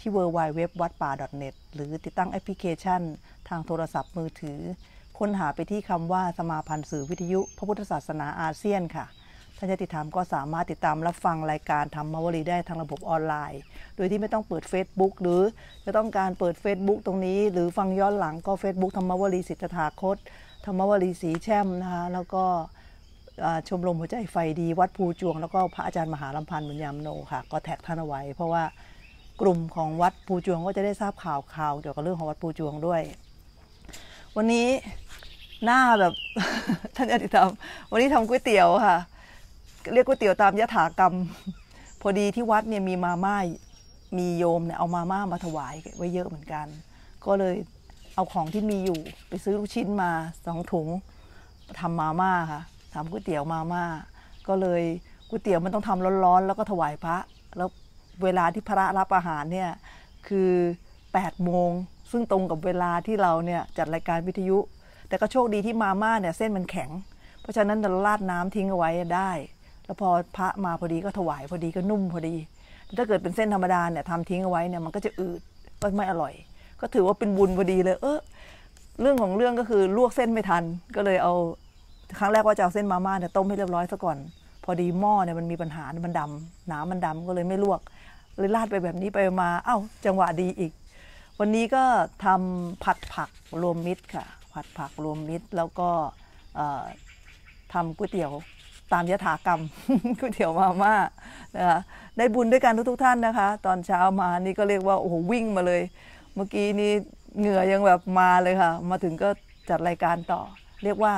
ที่ www วัดป่า .net หรือติดตั้งแอปพลิเคชัน ทางโทรศัพท์มือถือ ค้นหาไปที่คำว่าสมาพันธ์สื่อวิทยุพระพุทธศาสนาอาเซียนค่ะท่านจะติธรรมก็สามารถติดตาม รับฟังรายการธรรมวลีได้ทางระบบออนไลน์ โดยที่ไม่ต้องเปิด Facebook หรือจะต้องการเปิด Facebook ตรงนี้หรือฟังย้อนหลังก็ Facebook ธรรมวลีสิทธาคตธรรมวลีสีแช่มนะคะแล้วก็ชมรมหัวใจไฟดีวัดภูจวง แล้วก็พระอาจารย์มหาลำพันธ์บุญยามโนค่ะก็แท็กท่านเอาไว้ เพราะว่ากลุ่มของวัดปูจวงก็จะได้ทราบข่าวข่าวเกี่ยวกับเรื่องของวัดปูจวงด้วย วันนี้หน้าแบบท่านอดิารรมวันนี้ทำก๋วยเตี๋ยวค่ะเรียกก๋วยเตี๋ยวตามยถากรรม พอดีที่วัดเนี่ยมีมาม่ามีโยมเนี่ยเอามาม่ามาถวายไว้เยอะเหมือนกัน ก็เลยเอาของที่มีอยู่ ไปซื้อลูกชิ้นมาสองถุงทำมาม่าค่ะทำก๋วยเตี๋ยวมาม่าก็เลยก๋วยเตี๋ยวมันต้องทำร้อนๆแล้วก็ถวายพระแล้วเวลาที่พระรับอาหารเนี่ย คือ8โมงซึ่งตรงกับเวลาที่เราเนี่ย จัดรายการวิทยุ แต่ก็โชคดีที่มาม่าเนี่ยเส้นมันแข็งเพราะฉะนั้นเราราดน้ำทิ้งเอาไว้ได้ แล้วพอพระมาพอดีก็ถวายพอดีก็นุ่มพอดี ถ้าเกิดเป็นเส้นธรรมดาเนี่ยทำทิ้งเอาไว้เนี่ยมันก็จะอืดก็ไม่อร่อย ก็ถือว่าเป็นบุญพอดีเลยเออเรื่องของเรื่องก็คือลวกเส้นไม่ทันก็เลยเอาครั้งแรกว่าจะเอาเส้นมาม่าเนี่ยต้มให้เรียบร้อยซะก่อน พอดีหม้อเนี่ยมันมีปัญหามันดำหนามันดำก็เลยไม่ลวกเลยลาดไปแบบนี้ไปมาเอา้าจังหวะดีอีก วันนี้ก็ทำผัดผักรวมมิตรค่ะ ผัดผักรวมมิตร แล้วก็ทำก๋วยเตี๋ยวตามยถากรรม ก๋วยเตี๋ยวมาม่านะคะได้บุญด้วยกันทุก ๆ ท่านนะคะ ตอนเช้ามานี่ก็เรียกว่า โอ้โห วิ่งมาเลย เมื่อกี้นี่เหงื่อยังแบบมาเลยค่ะ มาถึงก็จัดรายการต่อ เรียกว่า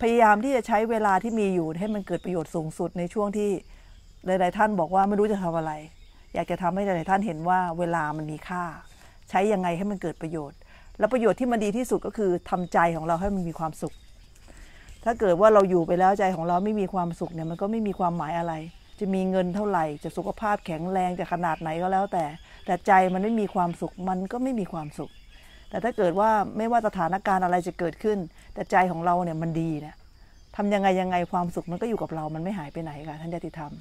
พยายามที่จะใช้เวลาที่มีอยู่ให้มันเกิดประโยชน์สูงสุดในช่วงที่หลาย ๆท่านบอกว่าไม่รู้จะทำอะไรอยากจะทำให้หลายท่านเห็นว่า เวลามันมีค่า ใช้ยังไงให้มันเกิดประโยชน์ และประโยชน์ที่มันดีที่สุดก็คือทำใจของเราให้มันมีความสุข ถ้าเกิดว่าเราอยู่ไปแล้วใจของเราไม่มีความสุขเนี่ยมันก็ไม่มีความหมายอะไร จะมีเงินเท่าไหร่ จะสุขภาพแข็งแรงจะขนาดไหนก็แล้วแต่ แต่ใจมันไม่มีความสุขมันก็ไม่มีความสุข แต่ถ้าเกิดว่าไม่ว่าสถานการณ์อะไรจะเกิดขึ้น แต่ใจของเราเนี่ยมันดีเนี่ยทำยังไงยังไงความสุขมันก็อยู่กับเรา มันไม่หายไปไหนค่ะท่านยติธรรม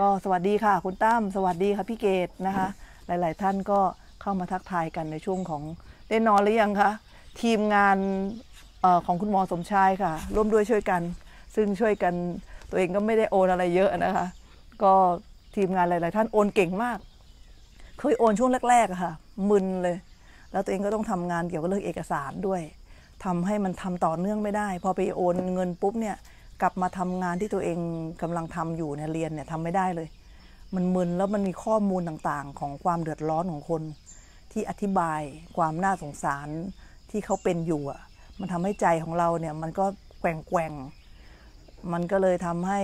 ก็สวัสดีค่ะคุณตั้มสวัสดีค่ะพี่เกดนะคะ หลายๆท่านก็เข้ามาทักทายกันในช่วงของได้นอนหรือยังคะทีมงานออของคุณหมอสมชายค่ะ ร่วมด้วยช่วยกัน ซึ่งช่วยกันตัวเองก็ไม่ได้โอนอะไรเยอะนะคะ ก็ทีมงานหลายๆท่านโอนเก่งมาก เคยโอนช่วงแรกๆค่ะมึนเลย แล้วตัวเองก็ต้องทำงานเกี่ยวกับเรื่องเอกสารด้วย ทำให้มันทำต่อเนื่องไม่ได้ พอไปโอนเงินปุ๊บเนี่ยกลับมาทำงานที่ตัวเองกำลังทำอยู่เนี่ยเรียนเนี่ยทำไม่ได้เลย มันมึนแล้วมันมีข้อมูลต่างๆ ของความเดือดร้อนของคน ที่อธิบายความน่าสงสารที่เขาเป็นอยู่อ่ะ มันทำให้ใจของเราเนี่ยมันก็แกว่งแกว่ง มันก็เลยทำให้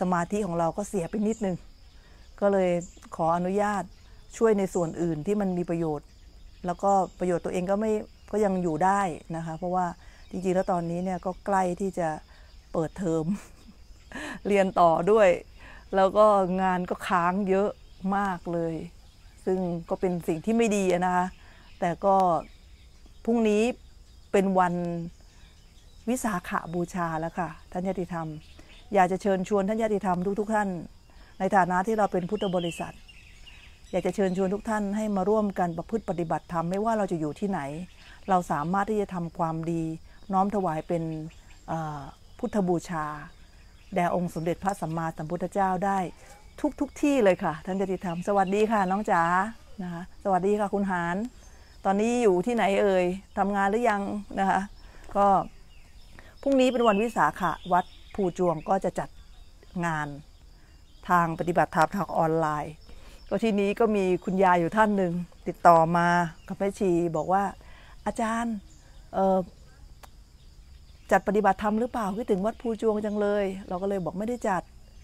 สมาธิของเราก็เสียไปนิดนึง ก็เลยขออนุญาตช่วยในส่วนอื่นที่มันมีประโยชน์ แล้วก็ประโยชน์ตัวเองก็ไม่ก็ยังอยู่ได้นะคะเพราะว่าจริงๆแล้วตอนนี้เนี่ยก็ใกล้ที่จะเปิดเทอม เรียนต่อด้วย แล้วก็งานก็ค้างเยอะมากเลย ซึ่งก็เป็นสิ่งที่ไม่ดีนะคะ แต่ก็ พรุ่งนี้เป็นวันวิสาขาบูชาแล้วค่ะท่านญาติธรรม อยากจะเชิญชวนท่านญาติธรรม ทุกๆท่าน ในฐานะที่เราเป็นพุทธบริษัท อยากจะเชิญชวนทุกท่านให้มาร่วมกันประพฤติปฏิบัติธรรม ไม่ว่าเราจะอยู่ที่ไหน เราสามารถที่จะทำความดีน้อมถวายเป็นพุทธบูชาแด่องค์สมเด็จพระสัมมาสัมพุทธเจ้าได้ทุกทุกที่เลยค่ะ ท่านจะติธรรมสวัสดีค่ะน้องจ๋านะคะสวัสดีค่ะคุณหานตอนนี้อยู่ที่ไหนเอ่ยทำงานหรือยังนะคะก็พรุ่งนี้เป็นวันวิสาขะวัดภูจวงก็จะจัดงานทางปฏิบัติธรรมทางออนไลน์ก็ที่นี้ก็มีคุณยายอยู่ท่านหนึ่งติดต่อมากับแม่ชีบอกว่าอาจารย์จัดปฏิบัติธรรมหรือเปล่าคิดถึงวัดภูจวงจังเลย เราก็เลยบอกไม่ได้จัด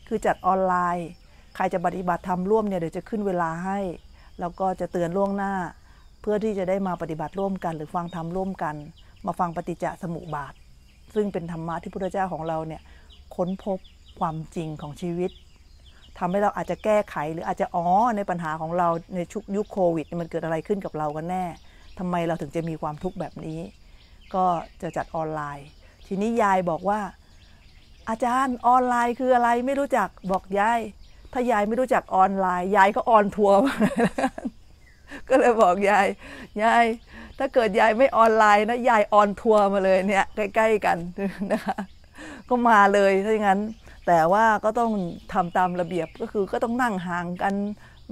คือจัดออนไลน์ ใครจะปฏิบัติธรรมร่วมเนี่ยเดี๋ยวจะขึ้นเวลาให้แล้วก็จะเตือนล่วงหน้า เพื่อที่จะได้มาปฏิบัติร่วมกันหรือฟังธรรมร่วมกัน มาฟังปฏิจจสมุปบาท ซึ่งเป็นธรรมะที่พุทธเจ้าของเราเนี่ยค้นพบความจริงของชีวิต ทำให้เราอาจจะแก้ไข หรืออาจจะอ๋อในปัญหาของเราในชุกยุคโควิดมันเกิดอะไรขึ้นกับเรากันแน่ ทำไมเราถึงจะมีความทุกข์แบบนี้ ก็จะจัดออนไลน์ทีนี้ยายบอกว่า อาจารย์ออนไลน์คืออะไรไม่รู้จักบอกยายถ้ายายไม่รู้จักออนไลน์ยายก็ออนทัวร์ก็เลยบอกยายยาย ถ้าเกิดยายไม่ออนไลน์นะยายออนทัวร์มาเลยเนี่ย ใกล้ๆกันนะคะก็มาเลยถ้าอย่างนั้น แต่ว่าก็ต้องทำตามระเบียบก็คือ ก็ต้องนั่งห่างกัน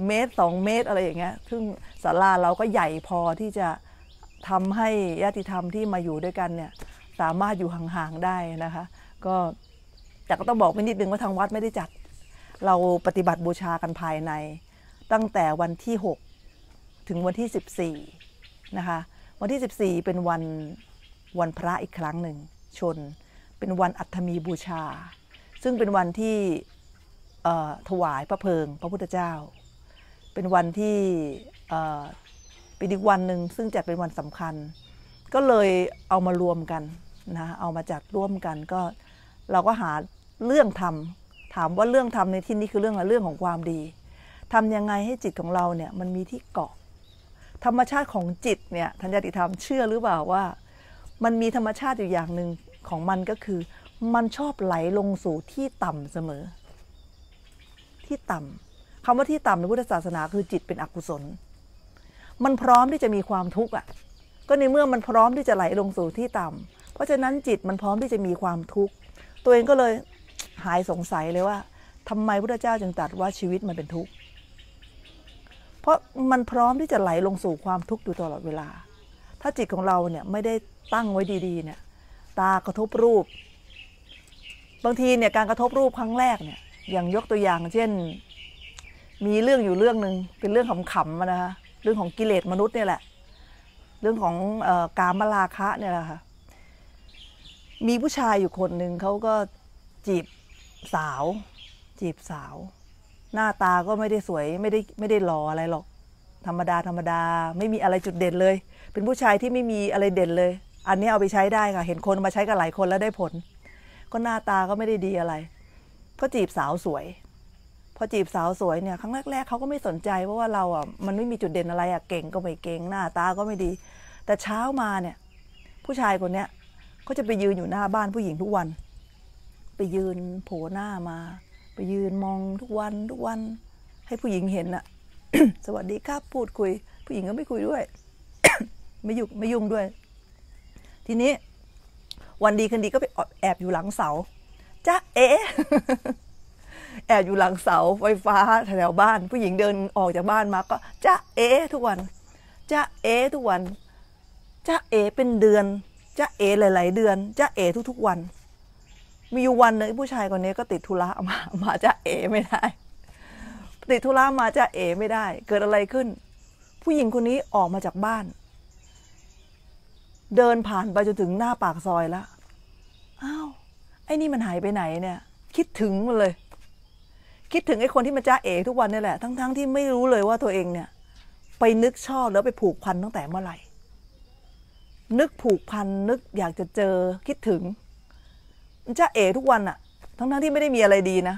เมตรสองเมตรอะไรอย่างเงี้ยซึ่งศาลาเราก็ใหญ่พอที่จะทำให้ญาติธรรมที่มาอยู่ด้วยกันเนี่ยสามารถอยู่ห่างๆ ได้ นะคะก็แต่ก็ต้องบอกไปนิดนึงว่าทางวัดไม่ได้จัดเราปฏิบัติบูชากันภายใน ตั้งแต่วันที่ 6 ถึงวันที่ 14 นะคะวันที่ 14 เป็นวันวันพระอีกครั้งหนึ่งชน เป็นวันอัฐมีบูชา ซึ่งเป็นวันที่ถวายพระเพลิง พระพุทธเจ้า เป็นวันที่เป็นอีกวันหนึ่งซึ่งจัดเป็นวันสำคัญ ก็เลยเอามารวมกันนะเอามาจัดร่วมกันก็เราก็หาเรื่องทำถามว่าเรื่องทำในที่นี้คือเรื่องอะไรเรื่องของความดีทำยังไงให้จิตของเราเนี่ยมันมีที่เกาะ ธรรมชาติของจิตเนี่ยทันยติธรรมเชื่อหรือเปล่าว่า มันมีธรรมชาติอยู่อย่างหนึ่งของมันก็คือ มันชอบไหลลงสู่ที่ต่ำเสมอ ที่ต่ำ คำว่าที่ต่ำในพุทธศาสนาคือจิตเป็นอกุศล มันพร้อมที่จะมีความทุกข์อ่ะก็ในเมื่อมันพร้อมที่จะไหลลงสู่ที่ต่ำเพราะฉะนั้นจิต มันพร้อมที่จะมีความทุกข์ ตัวเองก็เลยหายสงสัยเลยว่า ทำไมพระเจ้าจึงตรัสว่าชีวิตมันเป็นทุกข์ เพราะมันพร้อมที่จะไหลลงสู่ความทุกข์อยู่ตลอดเวลา ถ้าจิตของเราเนี่ยไม่ได้ตั้งไว้ดีๆเนี่ย ตากระทบรูป บางทีเนี่ยการกระทบรูปครั้งแรก เนี่ย อย่างยกตัวอย่างเช่น มีเรื่องอยู่เรื่องหนึ่ง เป็นเรื่องขำๆนะคะเรื่องของกิเลสมนุษย์เนี่ยแหละ เรื่องของอกามราคะเนี่ยแหละค่ะมีผู้ชายอยู่คนหนึ่งเขาก็จีบสาว จีบสาว หน้าตาก็ไม่ได้สวยไม่ได้ไม่ได้หล่ออะไรหรอก ธรรมดาธรรมดาไม่มีอะไรจุดเด่นเลย เป็นผู้ชายที่ไม่มีอะไรเด่นเลย อันนี้เอาไปใช้ได้ค่ะเห็นคนมาใช้กับหลายคนแล้วได้ผล ก็หน้าตาก็ไม่ได้ดีอะไรก็จีบสาวสวยพอจีบสาวสวยเนี่ยครั้งแรกๆเขาก็ไม่สนใจเพราะว่าเราอ่ะมันไม่มีจุดเด่นอะไรอ่ะเก่งก็ไม่เก่งหน้าตาก็ไม่ดี แต่เช้ามาเนี่ย ผู้ชายคนเนี้ยก็จะไปยืนอยู่หน้าบ้านผู้หญิงทุกวัน ไปยืนโผล่หน้ามา ไปยืนมองทุกวันทุกวัน ให้ผู้หญิงเห็นอะสวัสดีครับพูดคุย ผู้หญิงก็ไม่คุยด้วย ไม่ยุ่งไม่ยุ่งด้วย ทีนี้ วันดีคืนดีก็ไปแอบอยู่หลังเสาจ้าเอ๋แอบอยู่หลังเสาไฟฟ้าแถวบ้าน ผู้หญิงเดินออกจากบ้านมาก็จ้าเอ๋ทุกวันจ้าเอ๋ทุกวันจ้าเอ๋เป็นเดือนจะเอหลายๆเดือนจะเอ ทุกๆ วัน มีอยู่วันนึ่งผู้ชายคนนี้ก็ติดธุระมามาจะเอ ไม่ได้ ติดธุระมาจะเอ ไม่ได้ เกิดอะไรขึ้น ผู้หญิงคนนี้ออกมาจากบ้าน เดินผ่านไปจนถึงหน้าปากซอยแล้วอ้าวไอ้นี่มันหายไปไหนเนี่ย คิดถึงมันเลย คิดถึงไอ้คนที่มาจ้าเอทุกวันนี่แหละทั้งๆทที่ไม่รู้เลยว่าตัวเองเนี่ย ไปนึกชอบแล้วไปผูกพันตั้งแต่เมื่อไหร่นึกผูกพันนึกอยากจะเจอคิดถึงจ้าเอ๋ทุกวันอะทั้ง้ทที่ไม่ได้มีอะไรดีนะ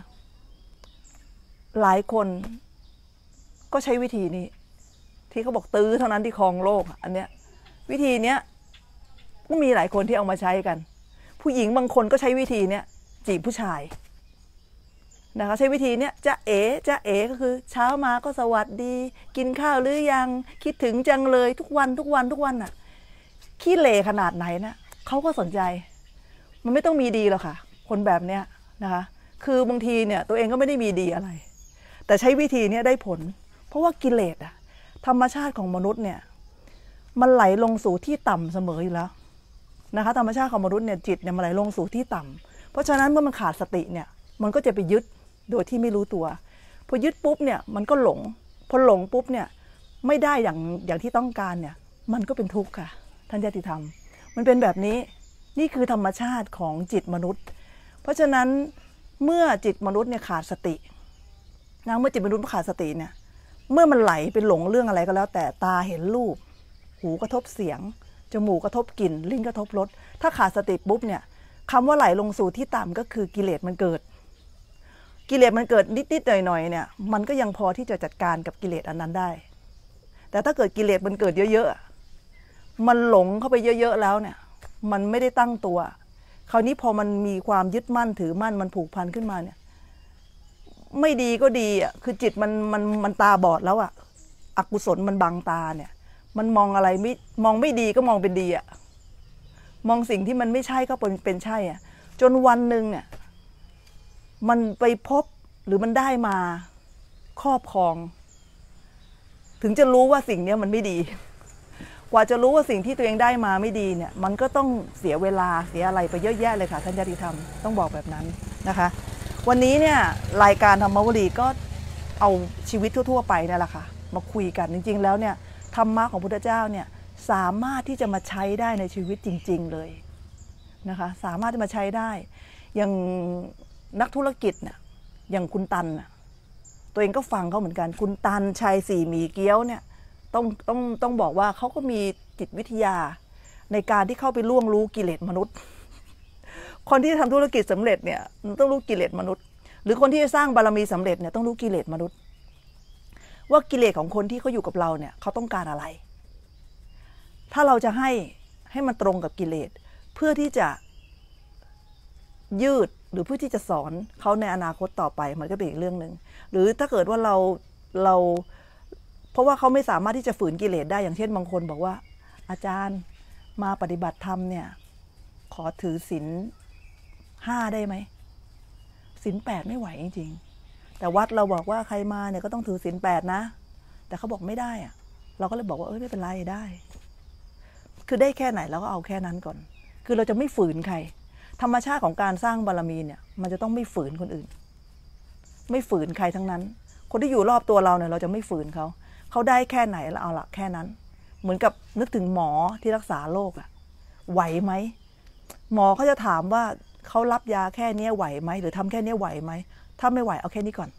หลายคนก็ใช้วิธีนี้ ที่เขาบอกตื้อเท่านั้นที่ครองโลกอันเนี้ยวิธีเนี้ยก็มีหลายคนที่เอามาใช้กัน ผู้หญิงบางคนก็ใช้วิธีเนี้ยจีบผู้ชายนะคะใช้วิธีเนี้ยจะเอ๋จะเอ๋ก็คือเช้ามาก็สวัสดี กินข้าวหรือยังคิดถึงจังเลยทุกวันทุกวันทุกวันอะ่ะขี้เละขนาดไหนนะเขาก็สนใจมันไม่ต้องมีดีหรอกค่ะคนแบบเนี้ยนะคะคือบางทีเนี่ยตัวเองก็ไม่ได้มีดีอะไร แต่ใช้วิธีเนี้ยได้ผล เพราะว่ากิเลสอะธรรมชาติของมนุษย์เนี่ยมันไหลลงสู่ที่ต่ำเสมออยู่แล้วนะคะธรรมชาติของมนุษย์เนี่ยจิตเนี่ยมันไหลลงสู่ที่ต่ำ เพราะฉะนั้นเมื่อมันขาดสติเนี่ย มันก็จะไปยึดโดยที่ไม่รู้ตัวพอยึดปุ๊บเนี่ยมันก็หลงพอหลงปุ๊บเนี่ยไม่ได้อย่างอย่างที่ต้องการเนี่ยมันก็เป็นทุกข์ค่ะท่านยติธรรม มันเป็นแบบนี้ นี่คือธรรมชาติของจิตมนุษย์ เพราะฉะนั้นเมื่อจิตมนุษย์เนี่ยขาดสติ นะ เมื่อจิตมนุษย์ขาดสติเนี่ย เมื่อมันไหลไปหลงเรื่องอะไรก็แล้ว แต่ ตาเห็นรูป หูกระทบเสียง จมูกกระทบกลิ่น ลิ้นกระทบรส ถ้าขาดสติปุ๊บเนี่ยคำว่าไหลลงสู่ที่ต่ำก็คือกิเลสมันเกิด กิเลสมันเกิดนิดๆหน่อยๆเนี่ย มันก็ยังพอที่จะจัดการกับกิเลสอันนั้นได้ แต่ถ้าเกิดกิเลสมันเกิดเยอะๆมันหลงเข้าไปเยอะๆแล้วเนี่ย มันไม่ได้ตั้งตัวคราวนี้พอมันมีความยึดมั่นถือมั่นมันผูกพันขึ้นมาเนี่ย ไม่ดีก็ดีอ่ะ คือจิตมัน มันมันตาบอดแล้วอ่ะอกุศลมันบังตาเนี่ย มันมองอะไรไม่มองไม่ดีก็มองเป็นดีอ่ะ มองสิ่งที่มันไม่ใช่ก็เป็นเป็นใช่อ่ะจนวันหนึ่งเนี่ยมันไปพบหรือมันได้มาครอบครอง ถึงจะรู้ว่าสิ่งนี้มันไม่ดีกว่าจะรู้ว่าสิ่งที่ตัวเองได้มาไม่ดีเนี่ยมันก็ต้องเสียเวลาเสียอะไรไปเยอะแยะเลยค่ะท่านญาติธรรมต้องบอกแบบนั้นนะคะ วันนี้เนี่ยรายการธรรมวรีก็เอาชีวิตทั่ว ๆ ไปนี่แหละค่ะ มาคุยกันจริงๆแล้วเนี่ยธรรมะของพุทธเจ้าเนี่ยสามารถที่จะมาใช้ได้ในชีวิตจริง ๆเลยนะคะสามารถที่มาใช้ได้ อย่างนักธุรกิจเนี่ยอย่างคุณตันตัวเองก็ฟังเขาเหมือนกัน คุณตันชัยสี่มีเกี้ยวเนี่ยต้องต้องต้องบอกว่าเขาก็มีจิตวิทยาในการที่เข้าไปล่วงรู้กิเลสมนุษย์ คนที่ทำธุรกิจสำเร็จเนี่ยต้องรู้กิเลสมนุษย์ หรือคนที่จะสร้างบารมีสำเร็จเนี่ยต้องรู้กิเลสมนุษย์ ว่ากิเลสของคนที่เขาอยู่กับเราเนี่ยเขาต้องการอะไร ถ้าเราจะให้ให้มันตรงกับกิเลสเพื่อที่จะยืดหรือเพื่อที่จะสอนเขาในอนาคตต่อไปมันก็เป็นอีกเรื่องหนึ่งหรือถ้าเกิดว่าเราเราเพราะว่าเขาไม่สามารถที่จะฝืนกิเลสได้อย่างเช่นบางคน บอกว่า อาจารย์มาปฏิบัติธรรมเนี่ย ขอถือศีลห้าได้ไหมศีลแปดไม่ไหวจริงๆแต่วัดเราบอกว่าใครมาเนี่ยก็ต้องถือศีลแปดนะ แต่เขาบอกไม่ได้อะเราก็เลยบอกว่าเอ้ยไม่เป็นไรได้ คือได้แค่ไหนเราก็เอาแค่นั้นก่อน คือเราจะไม่ฝืนใคร ธรรมชาติของการสร้างบารรมีเนี่ย มันจะต้องไม่ฝืนคนอื่น ไม่ฝืนใครทั้งนั้น คนที่อยู่รอบตัวเราเนี่ย เราจะไม่ฝืนเขาเขาได้แค่ไหนแล้วเอาละแค่นั้น เหมือนกับนึกถึงหมอที่รักษาโรคอะไหวไหม หมอเขาจะถามว่าเขารับยาแค่นี้ไหวไหมหรือทำแค่นี้ไหวไหม ถ้าไม่ไหวเอาแค่นี้ก่อน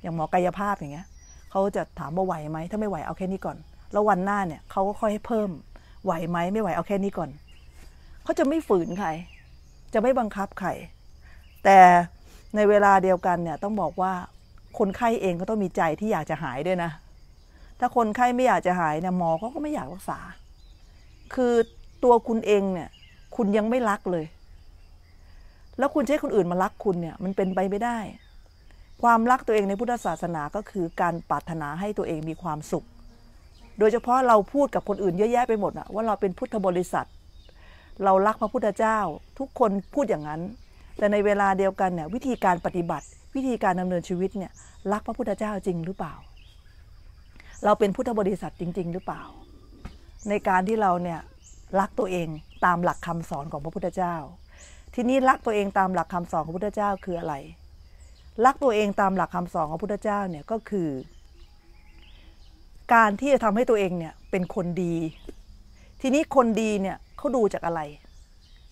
อย่างหมอกายภาพอย่างเงี้ย เขาจะถามว่าไหวไหม ถ้าไม่ไหวเอาแค่นี้ก่อน แล้ววันหน้าเนี่ยเขาก็ค่อยให้เพิ่ม ไหวไหมไม่ไหวเอาแค่นี้ก่อนเขาจะไม่ฝืนใคร จะไม่บังคับใคร แต่ในเวลาเดียวกันเนี่ยต้องบอกว่าคนไข้เองก็ต้องมีใจที่อยากจะหายด้วยนะถ้าคนไข้ไม่อยากจะหายเนี่ยหมอเขาก็ไม่อยากรักษา คือตัวคุณเองเนี่ยคุณยังไม่รักเลย แล้วคุณใช้คนอื่นมารักคุณเนี่ยมันเป็นไปไม่ได้ ความรักตัวเองในพุทธศาสนาก็คือการปรารถนาให้ตัวเองมีความสุข โดยเฉพาะเราพูดกับคนอื่นเยอะแยะไปหมดอะว่าเราเป็นพุทธบริษัท เรารักพระพุทธเจ้า ทุกคนพูดอย่างนั้น แต่ในเวลาเดียวกันเนี่ยวิธีการปฏิบัติ วิธีการดำเนินชีวิตเนี่ยรักพระพุทธเจ้าจริงหรือเปล่าเราเป็นพุทธบริษัทจริงๆหรือเปล่า ในการที่เราเนี่ย รักตัวเองตามหลักคำสอนของพระพุทธเจ้า ทีนี้รักตัวเองตามหลักคำสอนของพระพุทธเจ้าคืออะไร รักตัวเองตามหลักคำสอนของพระพุทธเจ้าเนี่ย ก็คือ การที่จะทำให้ตัวเองเนี่ย เป็นคนดี ทีนี้คนดีเนี่ยเขาดูจากอะไร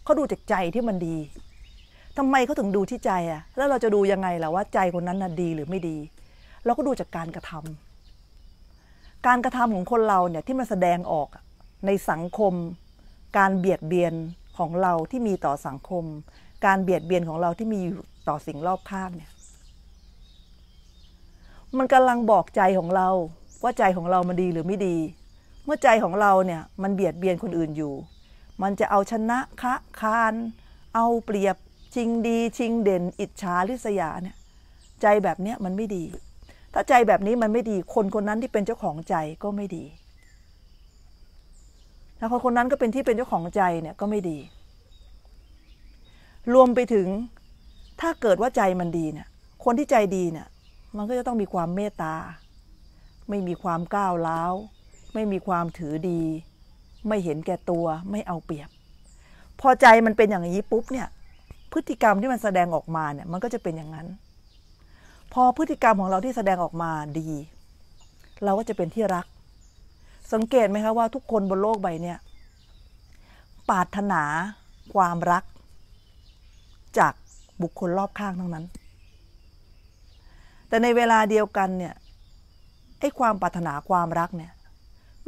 เขาดูจากใจที่มันดี ทำไมเขาถึงดูที่ใจอะแล้วเราจะดูยังไงล่ะว่าใจคนนั้นน่ะดีหรือไม่ดีเราก็ดูจากการกระทำการกระทำของคนเราเนี่ย ที่มันแสดงออกในสังคม การเบียดเบียนของเราที่มีต่อสังคม การเบียดเบียนของเราที่มีอยู่ต่อสิ่งรอบข้างเนี่ยมันกำลังบอกใจของเราว่าใจของเรามันดีหรือไม่ดี เมื่อใจของเราเนี่ยมันเบียดเบียนคนอื่นอยู่ มันจะเอาชนะ คะคาน เอาเปรียบ ชิงดี ชิงเด่นอิจฉาริษยาเนี่ยใจแบบเนี้ยมันไม่ดีถ้าใจแบบนี้มันไม่ดีคนคนนั้นที่เป็นเจ้าของใจก็ไม่ดีถ้าคนคนนั้นก็เป็นที่เป็นเจ้าของใจเนี่ยก็ไม่ดี รวมไปถึงถ้าเกิดว่าใจมันดีเนี่ย คนที่ใจดีเนี่ย มันก็จะต้องมีความเมตตาไม่มีความก้าวร้าวไม่มีความถือดี ไม่เห็นแก่ตัว ไม่เอาเปรียบ พอใจมันเป็นอย่างนี้ปุ๊บเนี่ย พฤติกรรมที่มันแสดงออกมาเนี่ย มันก็จะเป็นอย่างนั้นพอพฤติกรรมของเราที่แสดงออกมาดี เราก็จะเป็นที่รัก สังเกตไหมคะว่าทุกคนบนโลกใบนี้ปาถนาความรัก จากบุคคลรอบข้างทั้งนั้น แต่ในเวลาเดียวกันเนี่ยไอ้ความปรารถนาความรักเนี่ย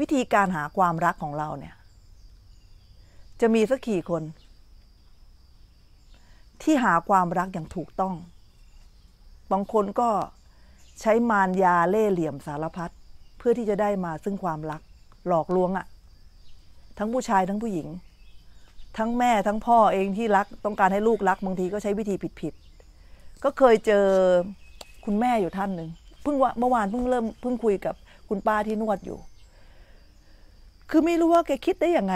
วิธีการหาความรักของเราเนี่ย จะมีสักกี่คน ที่หาความรักอย่างถูกต้องบางคนก็ใช้มารยาเล่เหลี่ยมสารพัดเพื่อที่จะได้มาซึ่งความรัก หลอกลวงอะ่ะ ทั้งผู้ชายทั้งผู้หญิง ทั้งแม่ทั้งพ่อเองที่รักต้องการให้ลูกรักบางทีก็ใช้วิธีผิดๆก็เคยเจอคุณแม่อยู่ท่านหนึ่งเพิ่งว่าเมื่อวานเพิ่งเริ่ม เพิ่งคุยกับคุณป้าที่นวดอยู่ คือไม่รู้ว่าแกคิดได้ยังไง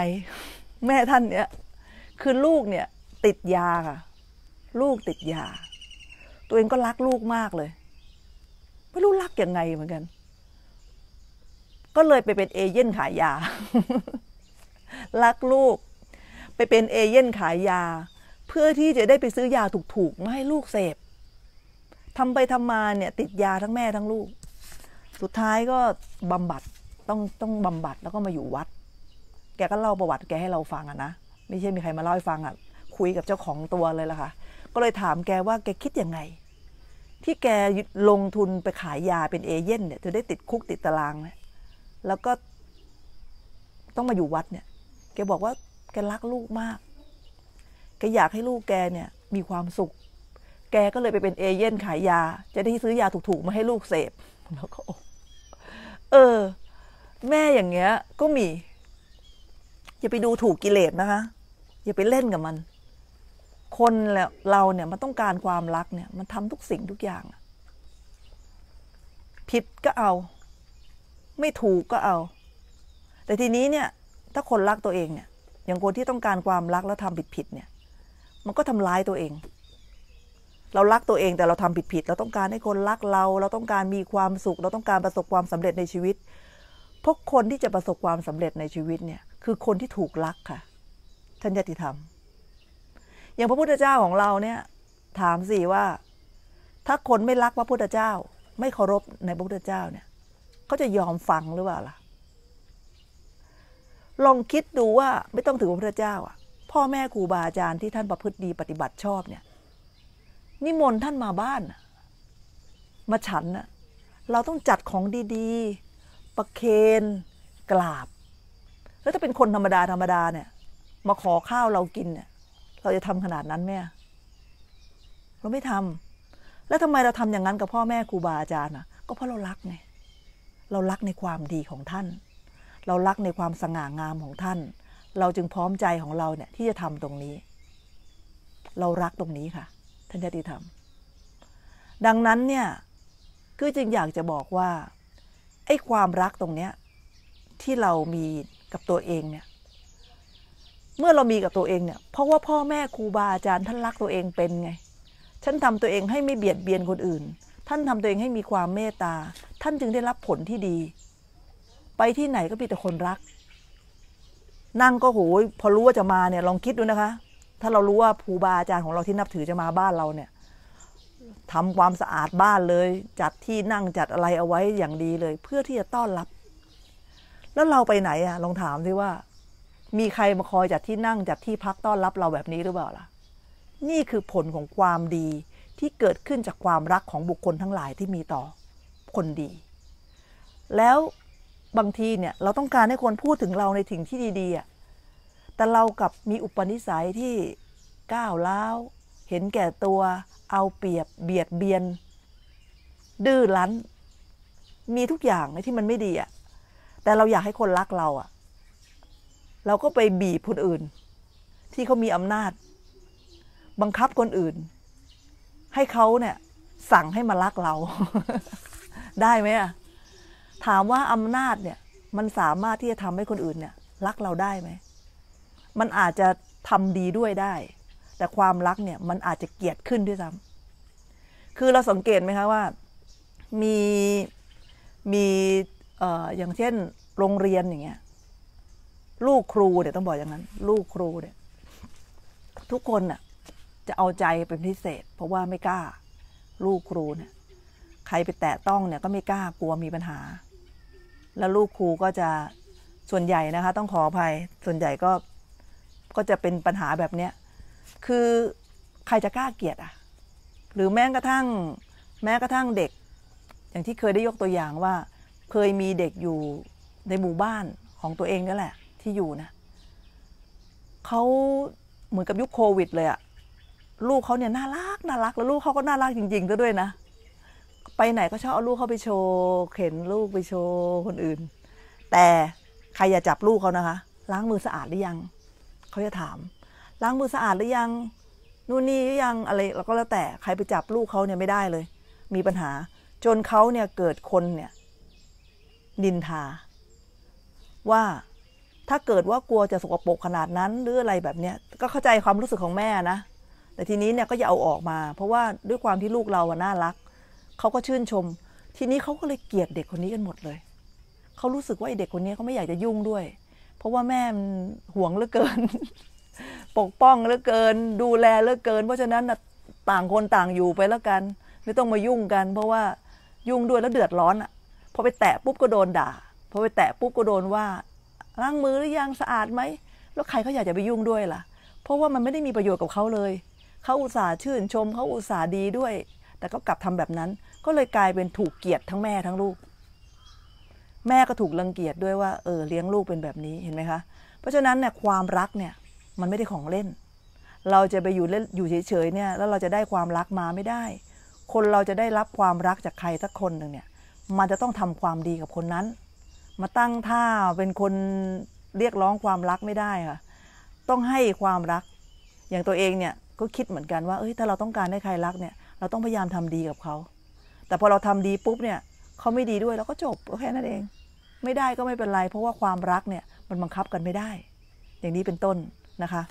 แม่ท่านเนี้ยคือลูกเนี่ย ติดยาค่ะ ลูกติดยาตัวเองก็รักลูกมากเลย ไม่รู้รักยังไงเหมือนกัน ก็เลยไปเป็นเอเย่นขายยารักลูก ไปเป็นเอเย่นขายยา เพื่อที่จะได้ไปซื้อยาถูกๆมาให้ลูกเสพทำไปทำมาเนี่ย ติดยาทั้งแม่ทั้งลูก สุดท้ายก็บำบัดต้องต้องบำบัดแล้วก็มาอยู่วัด แกก็เล่าประวัติแกให้เราฟังอะนะไม่ใช่มีใคร มาเล่าให้ฟังอะคุยกับเจ้าของตัวเลยล่ะค่ะก็เลยถามแกว่าแกคิดยังไงที่แกลงทุนไปขายยาเป็นเอเย่นเนี่ยเธอได้ติดคุกติดตารางนะแล้วก็ต้องมาอยู่วัดเนี่ยแกบอกว่า แกรักลูกมาก แกอยากให้ลูกแกเนี่ย มีความสุข แกก็เลยไปเป็นเอเย่นขายยาจะได้ซื้อยาถูกๆ มาให้ลูกเสพแล้วก็เออ แม่อย่างเงี้ย ก็มี อย่าไปดูถูกกิเลสนะคะ อย่าไปเล่นกับมันคนเราเนี่ยมันต้องการความรักเนี่ยมันทำทุกสิ่งทุกอย่างผิดก็เอา ไม่ถูกก็เอา แต่ทีนี้เนี่ยถ้าคนรักตัวเองเนี่ยอย่างคนที่ต้องการความรักแล้วทำผิดผิดเนี่ย มันก็ทำร้ายตัวเอง เรารักตัวเองแต่เราทำผิดผิดเราต้องการให้คนรักเรา เราต้องการมีความสุข เราต้องการประสบความสำเร็จในชีวิต พวกคนที่จะประสบความสำเร็จในชีวิตเนี่ยคือคนที่ถูกรักค่ะท่านยติธรรมอย่างพระพุทธเจ้าของเราเนี่ย ถามสิว่า ถ้าคนไม่รักพระพุทธเจ้า ไม่เคารพในพระพุทธเจ้าเนี่ยเขาจะยอมฟังหรือเปล่าล่ะลองคิดดูว่าไม่ต้องถึงพระพุทธเจ้าอ่ะ พ่อแม่ครูบาอาจารย์ที่ท่านประพฤติดีปฏิบัติชอบเนี่ย นิมนต์ท่านมาบ้าน มาฉันน่ะเราต้องจัดของดีๆ ประเคน กราบ แล้วถ้าเป็นคนธรรมดาธรรมดาเนี่ย มาขอข้าวเรากินเนี่ยเราจะทำขนาดนั้นไหมเราไม่ทำ แล้วทำไมเราทำอย่างนั้นกับพ่อแม่ครูบาอาจารย์อ่ะ ก็เพราะเรารักไง เรารักในความดีของท่าน เรารักในความสง่างามของท่าน เราจึงพร้อมใจของเราเนี่ย ที่จะทำตรงนี้ เรารักตรงนี้ค่ะ ท่านญาติธรรม ดังนั้นเนี่ย คือจึงอยากจะบอกว่า ไอ้ความรักตรงเนี้ย ที่เรามีกับตัวเองเนี่ยเมื่อเรามีกับตัวเองเนี่ยเพราะว่าพ่อแม่ครูบาอาจารย์ท่านรักตัวเองเป็นไง ฉันทำตัวเองให้ไม่เบียดเบียนคนอื่น ท่านทำตัวเองให้มีความเมตตา ท่านจึงได้รับผลที่ดี ไปที่ไหนก็มีแต่คนรักนั่งก็โหยพอรู้ว่าจะมาเนี่ยลองคิดดูนะคะ ถ้าเรารู้ว่าครูบาอาจารย์ของเราที่นับถือจะมาบ้านเราเนี่ยทำความสะอาดบ้านเลยจัดที่นั่งจัดอะไรเอาไว้อย่างดีเลย เพื่อที่จะต้อนรับ แล้วเราไปไหนอะลองถามสิว่ามีใครมาคอยจัดที่นั่งจัดที่พักต้อนรับเราแบบนี้หรือเปล่าล่ะ นี่คือผลของความดีที่เกิดขึ้นจากความรักของบุคคลทั้งหลายที่มีต่อคนดี แล้วบางทีเนี่ยเราต้องการให้คนพูดถึงเราในถิ่งที่ดีๆ แต่เรากับมีอุปนิสัยที่ก้าวล้าวเห็นแก่ตัวเอาเปรียบเบียดเบียน ดื้อรั้นมีทุกอย่างในที่มันไม่ดีอะแต่เราอยากให้คนรักเราอะเราก็ไปบีบคนอื่น ที่เขามีอำนาจ บังคับคนอื่น ให้เขาเนี่ย สั่งให้มารักเรา ได้ไหมอะถามว่าอำนาจเนี่ย มันสามารถที่จะทำให้คนอื่นเนี่ยรักเราได้ไหม มันอาจจะทำดีด้วยได้ แต่ความรักเนี่ย มันอาจจะเกียดขึ้นด้วยซ้ำคือเราสังเกตไหมคะว่ามีมีอย่างเช่น โรงเรียนอย่างเงี้ยลูกครูเนี่ยต้องบอกอย่างนั้นลูกครูเนี่ยทุกคนน่ะจะเอาใจเป็นพิเศษ เพราะว่าไม่กล้า ลูกครูเนี่ยใครไปแตะต้องเนี่ยก็ไม่กล้ากลัวมีปัญหา แล้วลูกครูก็จะส่วนใหญ่นะคะ ต้องขออภัยส่วนใหญ่ก็ก็จะเป็นปัญหาแบบเนี้ยคือใครจะกล้าเกียดอ่ะหรือแม้กระทั่ง แม้กระทั่งเด็ก อย่างที่เคยได้ยกตัวอย่างว่า เคยมีเด็กอยู่ในหมู่บ้านของตัวเองนั่นแหละที่อยู่นะเขาเหมือนกับยุคโควิด เลยอะลูกเขาเนี่ยน่ารักน่ารัก แล้วลูกเขาก็น่ารักจริงๆซะด้วยนะไปไหนก็ชอบเอาลูกเขาไปโชว์เข็น ลูกไปโชว์คนอื่น แต่ใครอย่าจับลูกเขานะคะล้างมือสะอาดหรือยังเขาจะถาม ล้างมือสะอาดหรือยัง นู่นนี่หรือยังอะไรเราก็แล้วแต่ใครไปจับ ลูกเขาเนี่ยไม่ได้เลย มีปัญหา จนเขาเนี่ยเกิดคนเนี่ย ดินทาว่าถ้าเกิดว่ากลัวจะสกปรกขนาดนั้นหรืออะไรแบบเนี้ยก็เข้าใจความรู้สึกของแม่นะ แต่ทีนี้เนี่ยก็อย่าเอาออกมา เพราะว่าด้วยความที่ลูกเราอะน่ารักเขาก็ชื่นชม ทีนี้เขาก็เลยเกลียดเด็กคนนี้กันหมดเลยเขารู้สึกว่าไอเด็กคนนี้เขาไม่อยากจะยุ่งด้วย เพราะว่าแม่ห่วงเหลือเกิน ปกป้องเหลือเกิน ดูแลเหลือเกินเพราะฉะนั้นต่างคนต่างอยู่ไปแล้วกัน ไม่ต้องมายุ่งกัน เพราะว่ายุ่งด้วยแล้วเดือดร้อนอ่ะ พอไปแตะปุ๊บก็โดนด่าพอไปแตะปุ๊บก็โดนว่าล้างมือหรือยังสะอาดไหม แล้วใครเขาอยากจะไปยุ่งด้วยล่ะเพราะว่ามันไม่ได้มีประโยชน์กับเขาเลย เขาอุตส่าห์ชื่นชมเขาอุตส่าห์ดีด้วย แต่ก็กลับทำแบบนั้น ก็เลยกลายเป็นถูกเกียดทั้งแม่ทั้งลูกแม่ก็ถูกรังเกียจด้วยว่าเออเลี้ยงลูกเป็นแบบนี้เห็นไหมคะ เพราะฉะนั้นเนี่ยความรักเนี่ยมันไม่ได้ของเล่น เราจะไปอยู่เล่นอยู่เฉยๆเนี่ยแล้วเราจะได้ความรักมาไม่ได้ คนเราจะได้รับความรักจากใครสักคนหนึ่งเนี่ยมันจะต้องทำความดีกับคนนั้นมาตั้งท่าเป็นคนเรียกร้องความรักไม่ได้ค่ะ ต้องให้ความรักอย่างตัวเองเนี่ย ก็คิดเหมือนกันว่าเอ้ยถ้าเราต้องการให้ใครรักเนี่ยเราต้องพยายามทำดีกับเขา แต่พอเราทำดีปุ๊บเนี่ยเขาไม่ดีด้วยเราก็จบแค่นั้นเองไม่ได้ก็ไม่เป็นไร เพราะว่าความรักเนี่ยมันบังคับกันไม่ได้ อย่างนี้เป็นต้นนะคะ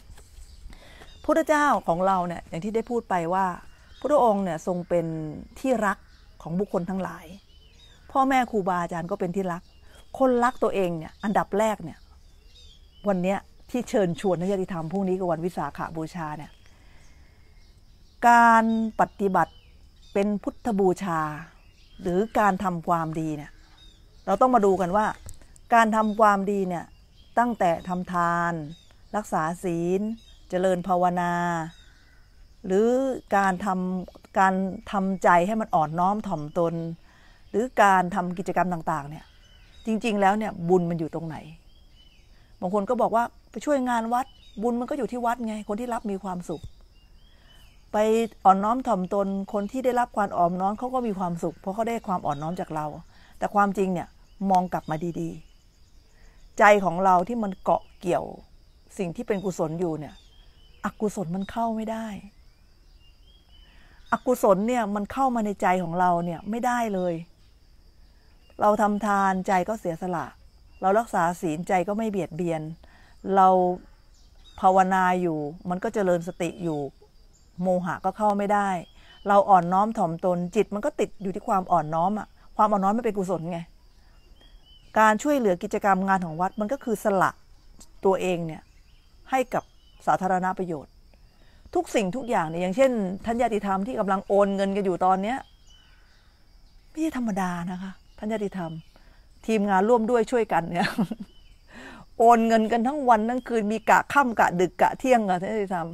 พระเจ้าของเราเนี่ยอย่างที่ได้พูดไปว่าพระองค์เนี่ยทรงเป็นที่รักของบุคคลทั้งหลาย พ่อแม่ครูบาอาจารย์ก็เป็นที่รักคนรักตัวเองเนี่ยอันดับแรกเนี่ย วันเนี้ยที่เชิญชวนนักยติธรรมพรุ่งนี้กับวันวิสาขาบูชาเนี่ยการปฏิบัติเป็นพุทธบูชา หรือการทำความดีเนี่ยเราต้องมาดูกันว่า การทำความดีเนี่ย ตั้งแต่ทำทานรักษาศีลเจริญภาวนา หรือการทำการทำใจให้มันอ่อนน้อมถ่อมตน หรือการทำกิจกรรมต่างๆเนี่ยจริง ๆ แล้วเนี่ยบุญมันอยู่ตรงไหน บางคนก็บอกว่าไปช่วยงานวัด บุญมันก็อยู่ที่วัดไง คนที่รับมีความสุข ไปอ่อนน้อมถ่อมตนคนที่ได้รับความอ่อนน้อมเขาก็มีความสุข เพราะเขาได้ความอ่อนน้อมจากเรา แต่ความจริงเนี่ยมองกลับมาดี ๆ ใจของเราที่มันเกาะเกี่ยวสิ่งที่เป็นกุศลอยู่เนี่ยอกุศลมันเข้าไม่ได้อกุศลเนี่ยมันเข้ามาในใจของเราเนี่ยไม่ได้เลยเราทำทานใจก็เสียสละ เรารักษาศีลใจก็ไม่เบียดเบียน เราภาวนาอยู่มันก็เจริญสติอยู่โมหะก็เข้าไม่ได้ เราอ่อนน้อมถ่อมตนจิตมันก็ติดอยู่ที่ความอ่อนน้อมอะความอ่อนน้อมไม่เป็นกุศลไง การช่วยเหลือกิจกรรมงานของวัดมันก็คือสละตัวเองเนี่ย ให้กับสาธารณประโยชน์ ทุกสิ่งทุกอย่างเนี่ยอย่างเช่นท่านญาติธรรมที่กำลังโอนเงินกันอยู่ตอนเนี้ยไม่ใช่ธรรมดานะคะท่านญาติธรรมทีมงานร่วมด้วยช่วยกันเนี่ย โอนเงินกันทั้งวันทั้งคืนมีกะค่ำกะดึกกะเที่ยงอะท่านญาติธรรม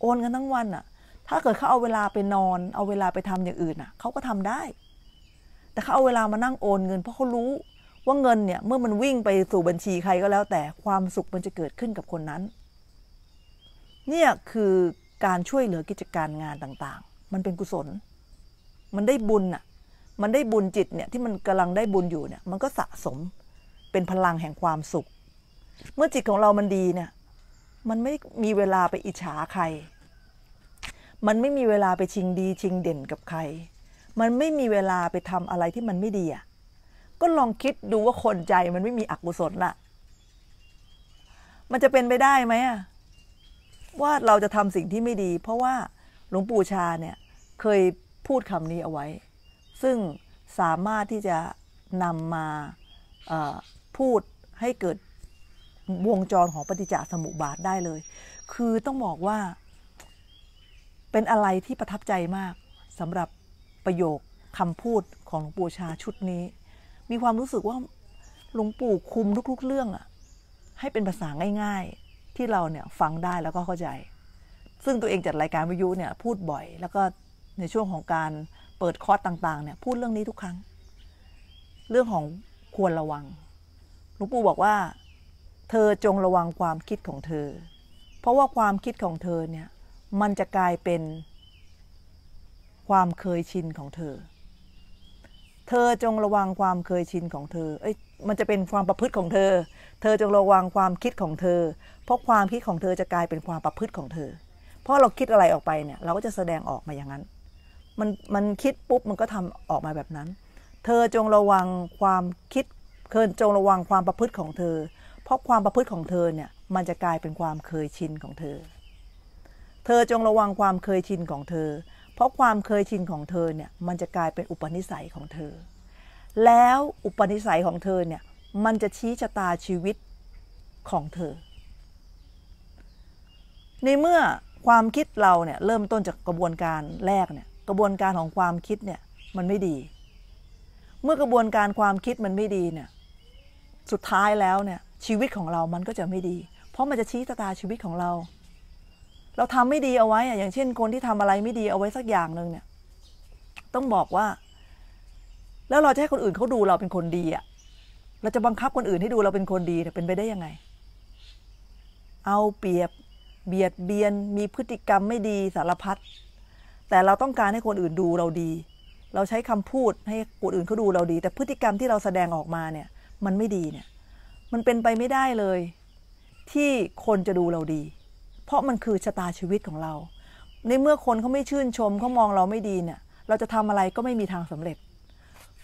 โอนกันทั้งวันอะถ้าเกิดเขาเอาเวลาไปนอน เอาเวลาไปทำอย่างอื่นอะเขาก็ทำได้ แต่เขาเอาเวลามานั่งโอนเงินเพราะเขารู้ว่าเงินเนี่ยเมื่อมันวิ่งไปสู่บัญชีใครก็แล้ว แต่ความสุขมันจะเกิดขึ้นกับคนนั้น เนี่ยคือการช่วยเหลือกิจการงานต่าง ๆ มันเป็นกุศล มันได้บุญอะมันได้บุญจิตเนี่ยที่มันกำลังได้บุญอยู่เนี่ย มันก็สะสมเป็นพลังแห่งความสุข เมื่อจิตของเรามันดีเนี่ย มันไม่มีเวลาไปอิจฉาใคร มันไม่มีเวลาไปชิงดีชิงเด่นกับใคร มันไม่มีเวลาไปทำอะไรที่มันไม่ดีอ่ะก็ลองคิดดูว่าคนใจมันไม่มีอกุศลน่ะ มันจะเป็นไปได้ไหมอ่ะว่าเราจะทำสิ่งที่ไม่ดี เพราะว่าหลวงปู่ชาเนี่ยเคยพูดคำนี้เอาไว้ซึ่งสามารถที่จะนำมาพูดให้เกิด วงจรของปฏิจจสมุปบาทได้เลย คือต้องบอกว่า เป็นอะไรที่ประทับใจมากสำหรับประโยคคำพูดของหลวงปู่ชาชุดนี้ มีความรู้สึกว่าหลวงปู่คุมทุกๆ เรื่องอะให้เป็นภาษาง่ายๆที่เราเนี่ยฟังได้แล้วก็เข้าใจ ซึ่งตัวเองจัดรายการวิทยุเนี่ย พูดบ่อยแล้วก็ในช่วงของการเปิดคอร์สต่างๆเนี่ยพูดเรื่องนี้ทุกครั้ง เรื่องของควรระวังหลวงปู่บอกว่า เธอจงระวังความคิดของเธอ เพราะว่าความคิดของเธอเนี่ยมันจะกลายเป็นความเคยชินของเธอ เธอจงระวังความเคยชินของเธอเอ้ยมันจะเป็นความประพฤติของเธอ เธอจงระวังความคิดของเธอ เพราะความคิดของเธอจะกลายเป็นความประพฤติของเธอ เพราะเราคิดอะไรออกไปเนี่ยเราก็จะแสดงออกมาอย่างนั้นมันมันคิดปุ๊บ มันก็ทำออกมาแบบนั้น เธอจงระวังความคิดเคินจงระวังความประพฤติของเธอ เพราะความประพฤติของเธอเนี่ยมันจะกลายเป็นความเคยชินของเธอ เธอจงระวังความเคยชินของเธอ เพราะความเคยชินของเธอเนี่ยมันจะกลายเป็นอุปนิสัยของเธอ แล้วอุปนิสัยของเธอเนี่ยมันจะชี้ชะตาชีวิตของเธอในเมื่อความคิดเราเนี่ยเริ่มต้นจากกระบวนการแรกเนี่ยกระบวนการของความคิดเนี่ย มันไม่ดี เมื่อกระบวนการความคิดมันไม่ดีเนี่ย สุดท้ายแล้วเนี่ย ชีวิตของเรามันก็จะไม่ดี เพราะมันจะชี้ชะตาชีวิตของเรา เราทำไม่ดีเอาไว้อะอย่างเช่นคนที่ทำอะไรไม่ดีเอาไว้สักอย่างหนึ่งเนี่ย ต้องบอกว่า แล้วเราจะให้คนอื่นเขาดูเราเป็นคนดีอะเราจะบังคับคนอื่นให้ดูเราเป็นคนดีเ่เป็นไปได้ยังไง เอาเปรียบเบียดเบียนมีพฤติกรรมไม่ดีสารพัดแต่เราต้องการให้คนอื่นดูเราดี เราใช้คำพูดให้คนอื่นเขาดูเราดี แต่พฤติกรรมที่เราแสดงออกมาเนี่ยมันไม่ดีเนี่ย มันเป็นไปไม่ได้เลย ที่คนจะดูเราดี เพราะมันคือชะตาชีวิตของเรา ในเมื่อคนเขาไม่ชื่นชมเขามองเราไม่ดีเนี่ย เราจะทำอะไรก็ไม่มีทางสำเร็จ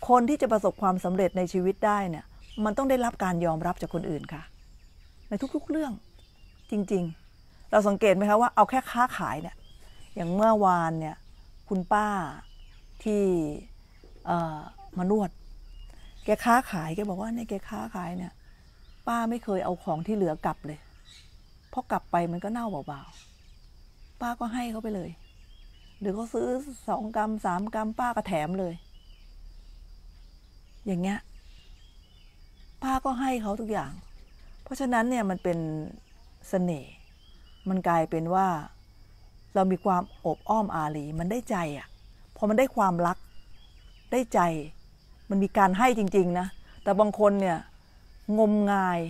คนที่จะประสบความสำเร็จในชีวิตได้เนี่ย มันต้องได้รับการยอมรับจากคนอื่นค่ะ ในทุกๆเรื่องจริงๆ เราสังเกตไหมคะว่าเอาแค่ค้าขายเนี่ยอย่างเมื่อวานเนี่ย คุณป้าที่มานวด แกค้าขายแกบอกว่าเนี่ยแกค้าขายเนี่ย ป้าไม่เคยเอาของที่เหลือกลับเลยเพราะกลับไปมันก็เน่าเบาๆป้าก็ให้เขาไปเลย หรือเขาซื้อสองกรัมสามกรัมป้าก็แถมเลย อย่างเงี้ยป้าก็ให้เขาทุกอย่าง เพราะฉะนั้นเนี่ยมันเป็นสเสน่ห์มันกลายเป็นว่าเรามีความอบอ้อมอารีมันได้ใจอ่ะพอมันได้ความรัก ได้ใจ มันมีการให้จริง ๆ นะ แต่บางคนเนี่ย งมงาย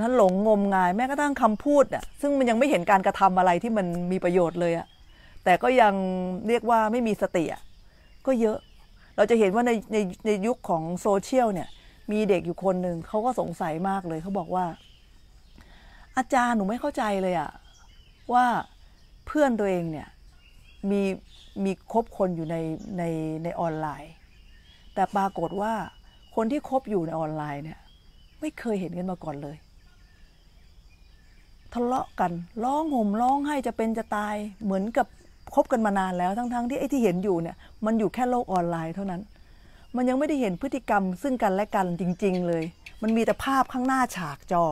นะหลงงมงาย แม้กระทั่งคำพูดอ่ะซึ่งมันยังไม่เห็นการกระทำอะไรที่มันมีประโยชน์เลยอ่ะแต่ก็ยังเรียกว่าไม่มีสติอ่ะก็เยอะ เราจะเห็นว่าในในในยุคของ โซเชียลเนี่ย มีเด็กอยู่คนหนึ่งเขาก็สงสัยมากเลยเขาบอกว่า อาจารย์หนูไม่เข้าใจเลยอะ่ะว่าเพื่อนตัวเองเนี่ย มีมีคบคนอยู่ในในในออนไลน์ แต่ปรากฏว่าคนที่คบอยู่ในออนไลน์เนี่ยไม่เคยเห็นกันมาก่อนเลยทะเลาะกันร้องห่มร้องไห้จะเป็นจะตายเหมือนกับคบกันมานานแล้วทั้ง ๆทที่ไอ้ที่เห็นอยู่เนี่ยมันอยู่แค่โลกออนไลน์เท่านั้น มันยังไม่ได้เห็นพฤติกรรมซึ่งกันและกันจริงๆเลย มันมีแต่ภาพข้างหน้าฉากจอ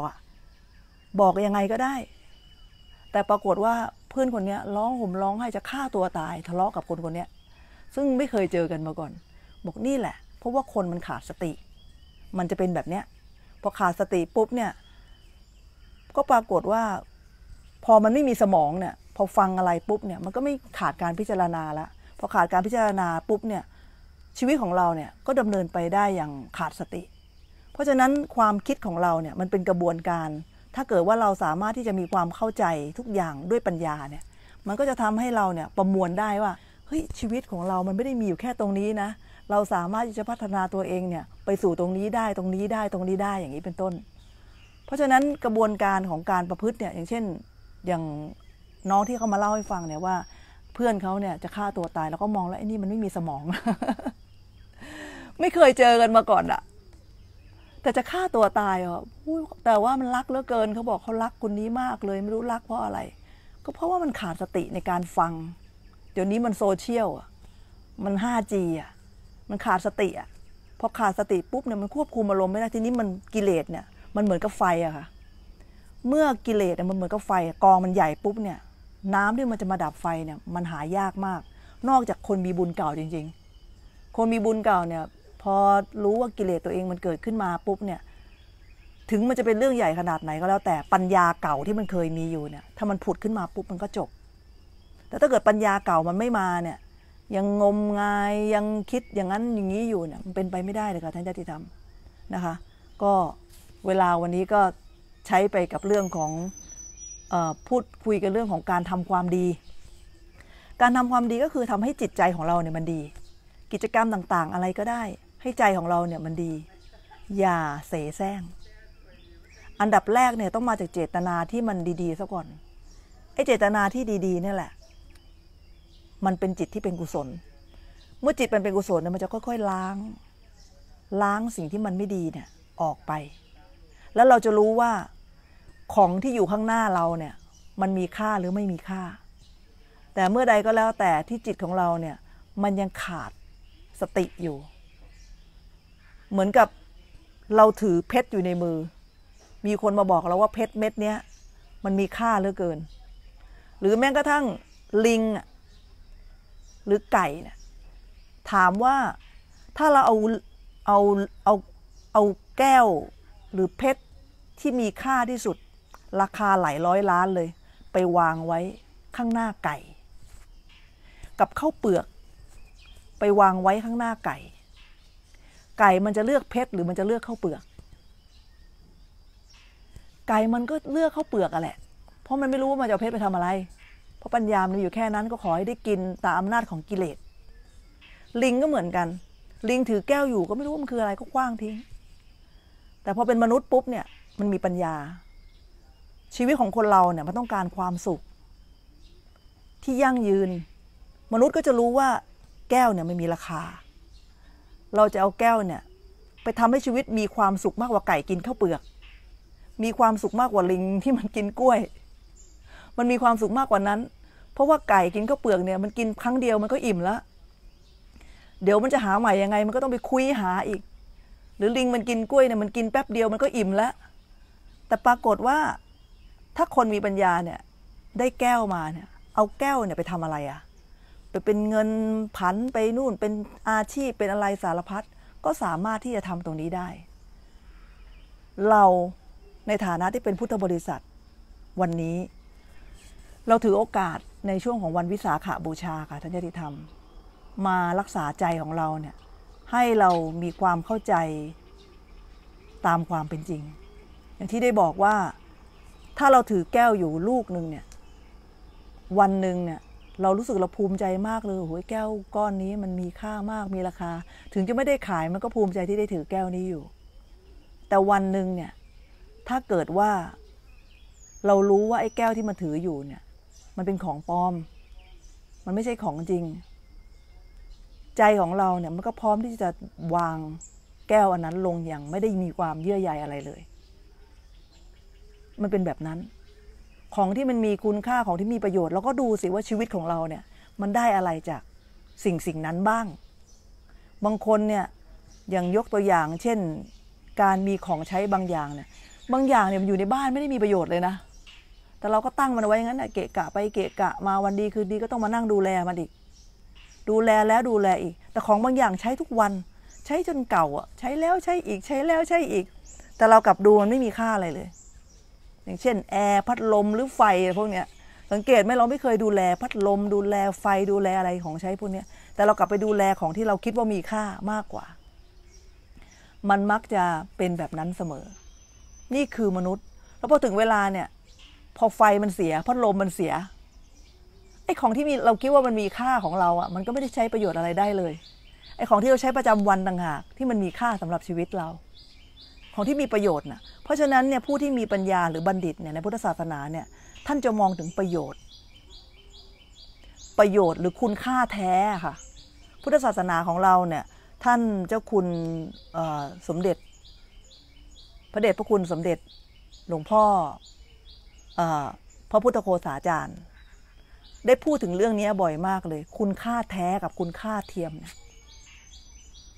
บอกยังไงก็ได้แต่ปรากฏว่าเพื่อนคนนี้ร้องห่มร้องไห้จะฆ่าตัวตาย ทะเลาะกับคนคนนี้ซึ่งไม่เคยเจอกันมาก่อนบอกนี่แหละ เพราะว่าคนมันขาดสติ มันจะเป็นแบบเนี้ยพอขาดสติปุ๊บเนี่ยก็ปรากฏว่า พอมันไม่มีสมองเนี่ยพอฟังอะไรปุ๊บเนี่ยมันก็ไม่ขาดการพิจารณาละพอขาดการพิจารณาปุ๊บเนี่ยชีวิตของเราเนี่ยก็ดำเนินไปได้อย่างขาดสติ เพราะฉะนั้นความคิดของเราเนี่ยมันเป็นกระบวนการถ้าเกิดว่าเราสามารถที่จะมีความเข้าใจทุกอย่างด้วยปัญญาเนี่ย มันก็จะทำให้เราเนี่ย ประมวลได้ว่าเฮ้ยชีวิตของเรามันไม่ได้มีอยู่แค่ตรงนี้นะเราสามารถที่จะพัฒนาตัวเองเนี่ยไปสู่ตรงนี้ได้ตรงนี้ได้ตรงนี้ได้อย่างนี้เป็นต้น เพราะฉะนั้นกระบวนการของการประพฤติเนี่ย อย่างเช่น อย่างน้องที่เขามาเล่าให้ฟังเนี่ยว่าเพื่อนเขาเนี่ยจะฆ่าตัวตายแล้วก็มองแล้วไอ้นี่มันไม่มีสมองไม่เคยเจอกันมาก่อนอะแต่จะฆ่าตัวตายอ่ะแต่ว่ามันรักเหลือเกินเขาบอกเขารักคนนี้มากเลยไม่รู้รักเพราะอะไร ก็เพราะว่ามันขาดสติในการฟัง เดี๋ยวนี้มันโซเชียลอ่ะมัน 5G อ่ะมันขาดสติอ่ะพอขาดสติปุ๊บเนี่ยมันควบคุมอารมณ์ไม่ได้ทีนี้มันกิเลสเนี่ย มันเหมือนกับไฟอะค่ะ เมื่อกิเลสมันเหมือนกับไฟ กองมันใหญ่ปุ๊บเนี่ย น้ำที่มันจะมาดับไฟเนี่ยมันหายากมาก นอกจากคนมีบุญเก่าจริงๆ คนมีบุญเก่าเนี่ยพอรู้ว่ากิเลสตัวเองมันเกิดขึ้นมาปุ๊บเนี่ยถึงมันจะเป็นเรื่องใหญ่ขนาดไหนก็แล้วแต่ปัญญาเก่าที่มันเคยมีอยู่เนี่ยถ้ามันผุดขึ้นมาปุ๊บมันก็จบ แต่ถ้าเกิดปัญญาเก่ามันไม่มาเนี่ยยังงมงายยังคิดอย่างนั้นอย่างนี้อยู่เนี่ยมันเป็นไปไม่ได้เลยค่ะท่านญาติธรรมนะคะก็เวลาวันนี้ก็ใช้ไปกับเรื่องของอพูดคุยกันเรื่องของการทำความดี การทำความดีก็คือทำให้จิตใจของเราเนี่ยมันดี กิจกรรมต่างๆ อะไรก็ได้ให้ใจของเราเนี่ยมันดี อย่าเสแสร้ง อันดับแรกเนี่ยต้องมาจากเจตนาที่มันดีๆซะก่อน ไอ้เจตนาที่ดีๆนี่แหละ มันเป็นจิตที่เป็นกุศล เมื่อจิตมันเป็นกุศลเนี่ยมันจะค่อย ๆ ล้าง ล้างสิ่งที่มันไม่ดีเนี่ยออกไป แล้วเราจะรู้ว่าของที่อยู่ข้างหน้าเราเนี่ย มันมีค่าหรือไม่มีค่า แต่เมื่อใดก็แล้ว แต่ที่จิตของเราเนี่ย มันยังขาดสติอยู่เหมือนกับเราถือเพชรอยู่ในมือ มีคนมาบอกเราว่าเพชรเม็ดเนี้ยมันมีค่าเหลือเกิน หรือแม้กระทั่งลิงหรือไก่นะถามว่าถ้าเราเอาเอาเอาเอาแก้วหรือเพชรที่มีค่าที่สุด ราคาหลายร้อยล้านเลย ไปวางไว้ข้างหน้าไก่ กับข้าวเปลือก ไปวางไว้ข้างหน้าไก่ไก่มันจะเลือกเพชร หรือมันจะเลือกข้าวเปลือก ไก่มันก็เลือกข้าวเปลือกอะแหละ เพราะมันไม่รู้ว่ามันจะเอาเพชรไปทำอะไร เพราะปัญญามันอยู่แค่นั้นก็ขอให้ได้กินตามอำนาจของกิเลสลิงก็เหมือนกันลิงถือแก้วอยู่ก็ไม่รู้มันคืออะไรก็คว้างทิ้ง แต่พอเป็นมนุษย์ปุ๊บเนี่ยมันมีปัญญา ชีวิตของคนเราเนี่ยมันต้องการความสุข ที่ยั่งยืน มนุษย์ก็จะรู้ว่าแก้วเนี่ยไม่มีราคาเราจะเอาแก้วเนี่ยไปทำให้ชีวิตมีความสุขมากกว่าไก่กินข้าวเปลือก มีความสุขมากกว่าลิงที่มันกินกล้วย มันมีความสุขมากกว่านั้น เพราะว่าไก่กินข้าวเปลือกเนี่ยมันกินครั้งเดียวมันก็อิ่มแล้ว เดี๋ยวมันจะหาใหม่ยังไง มันก็ต้องไปคุยหาอีก หรือลิงมันกินกล้วยเนี่ยมันกินแป๊บเดียวมันก็อิ่มแล้ว แต่ปรากฏว่าถ้าคนมีปัญญาเนี่ยได้แก้วมาเนี่ย เอาแก้วเนี่ยไปทำอะไรอะ่ะไปเป็นเงินผันไปนู่นเป็นอาชีพเป็นอะไรสารพัดก็สามารถที่จะทำตรงนี้ได้ เราในฐานะที่เป็นพุทธบริษัทวันนี้ เราถือโอกาสในช่วงของวันวิสาขาบูชาค่ะท่านยติธรรม มารักษาใจของเราเนี่ย ให้เรามีความเข้าใจตามความเป็นจริง อย่างที่ได้บอกว่า ถ้าเราถือแก้วอยู่ลูกหนึ่งเนี่ย วันหนึ่งเนี่ยเรารู้สึกเราภูมิใจมากเลยโอ้ยแก้วก้อนนี้มันมีค่ามากมีราคา ถึงจะไม่ได้ขายมันก็ภูมิใจที่ได้ถือแก้วนี้อยู่ แต่วันหนึ่งเนี่ย ถ้าเกิดว่า เรารู้ว่าไอ้แก้วที่มันถืออยู่เนี่ย มันเป็นของปลอม มันไม่ใช่ของจริง ใจของเราเนี่ยมันก็พร้อมที่จะวางแก้วอันนั้นลงอย่างไม่ได้มีความเยื่อใยอะไรเลย มันเป็นแบบนั้นของที่มันมีคุณค่าของที่มีประโยชน์แล้วก็ดูสิว่าชีวิตของเราเนี่ยมันได้อะไรจากสิ่งสิ่งนั้นบ้าง บางคนเนี่ยอย่างยกตัวอย่างเช่นการมีของใช้บางอย่างเนี่ยบางอย่างเนี่ยมันอยู่ในบ้านไม่ได้มีประโยชน์เลยนะ แต่เราก็ตั้งมันไว้งย้นงนั้นเกะกะไปเกะกะมาวันดีคืนดีก็ต้องมานั่งดูแลมันอีกดูแลแล้วดูแลอีก แต่ของบางอย่างใช้ทุกวันใช้จนเก่าอ่ะใช้แล้วใช้อีกใช้แล้วใช้อีก แต่เรากลับดูมันไม่มีค่าอะไรเลยอย่างเช่นแอร์พัดลมหรือไฟพวกเนี้ยสังเกตไหมเราไม่เคยดูแล พัดลมดูแลไฟดูแลอะไรของใช้พวกนี้แต่เรากลับไปดูแลของที่เราคิดว่ามีค่ามากกว่า มันมักจะเป็นแบบนั้นเสมอ นี่คือมนุษย์ แล้วพอถึงเวลาเนี่ย พอไฟมันเสียพัดลมมันเสียไอ้ของที่มีเราคิดว่ามันมีค่าของเราอะ่ะ มันก็ไม่ได้ใช้ประโยชน์อะไรได้เลยไอ้ของที่เราใช้ประจำวันต่างหากที่มันมีค่าสำหรับชีวิตเรา ของที่มีประโยชน์น่ะเพราะฉะนั้นเนี่ยผู้ที่มีปัญญาหรือบัณฑิตเนี่ยในพุทธศาสนาเนี่ยท่านจะมองถึงประโยชน์ ประโยชน์หรือคุณค่าแท้ค่ะพุทธศาสนาของเราเนี่ยท่านเจ้าคุณสมเด็จพระเดชพระคุณสมเด็จหลวงพ่ออพระพุทธโคสาจารย์ ได้พูดถึงเรื่องนี้บ่อยมากเลย คุณค่าแท้กับคุณค่าเทียม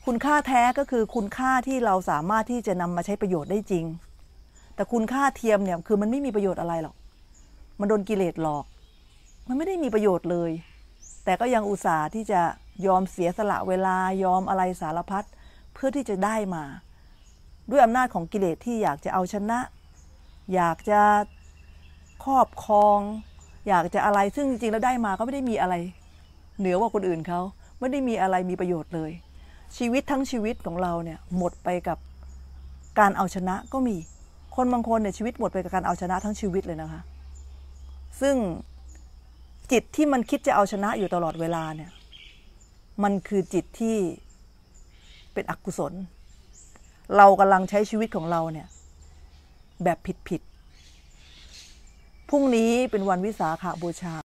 คุณค่าแท้ก็คือคุณค่าที่เราสามารถที่จะนำมาใช้ประโยชน์ได้จริงแต่คุณค่าเทียมเนี่ยคือมันไม่มีประโยชน์อะไรหรอก มันโดนกิเลสหลอก มันไม่ได้มีประโยชน์เลย แต่ก็ยังอุตส่าห์ที่จะยอมเสียสละเวลา ยอมอะไรสารพัดเพื่อที่จะได้มา ด้วยอำนาจของกิเลสที่อยากจะเอาชนะ อยากจะครอบครอง อยากจะอะไร ซึ่งจริง ๆแล้วได้มา ก็ไม่ได้มีอะไร เหนือกว่าคนอื่นเขา ไม่ได้มีอะไร มีประโยชน์เลย ชีวิตทั้งชีวิตของเราเนี่ยหมดไปกับการเอาชนะก็มีคนบางคนเนี่ยชีวิต หมด ไปกับการเอาชนะ ทั้งชีวิตเลย นะคะซึ่งจิตที่มันคิดจะเอาชนะอยู่ตลอดเวลา เนี่ย มันคือจิตที่เป็นอกุศล เรากำลังใช้ชีวิตของเรา เนี่ย แบบผิดผิดพรุ่งนี้เป็นวันวิสาขาบูชา